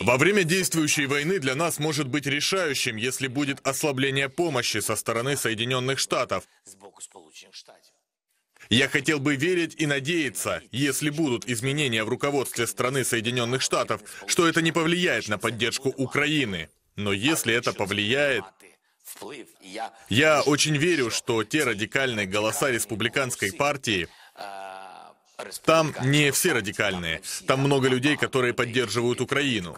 Во время действующей войны для нас может быть решающим, если будет ослабление помощи со стороны Соединенных Штатов. Я хотел бы верить и надеяться, если будут изменения в руководстве страны Соединенных Штатов, что это не повлияет на поддержку Украины. Но если это повлияет, я очень верю, что те радикальные голоса республиканской партии, там не все радикальные. Там много людей, которые поддерживают Украину.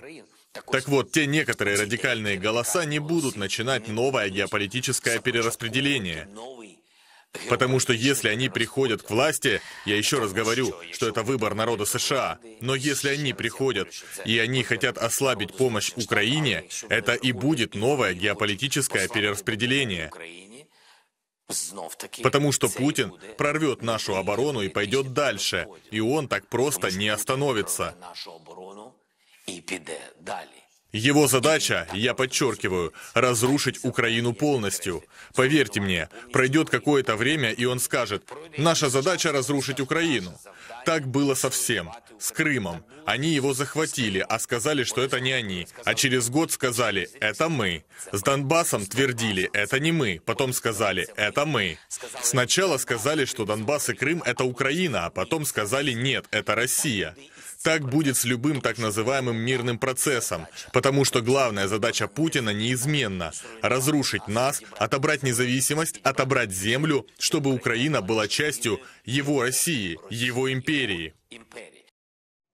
Так вот, те некоторые радикальные голоса не будут начинать новое геополитическое перераспределение. Потому что если они приходят к власти, я еще раз говорю, что это выбор народа США, но если они приходят и они хотят ослабить помощь Украине, это и будет новое геополитическое перераспределение. Потому что Путин прорвет нашу оборону и пойдет дальше, и он так просто не остановится. И піде далі. Его задача, я подчеркиваю, разрушить Украину полностью. Поверьте мне, пройдет какое-то время, и он скажет, наша задача разрушить Украину. Так было совсем. С Крымом. Они его захватили, а сказали, что это не они. А через год сказали, это мы. С Донбассом твердили, это не мы. Потом сказали, это мы. Сначала сказали, что Донбасс и Крым — это Украина, а потом сказали, нет, это Россия. Так будет с любым так называемым мирным процессом, Потому что главная задача Путина неизменна – разрушить нас, отобрать независимость, отобрать землю, чтобы Украина была частью его России, его империи.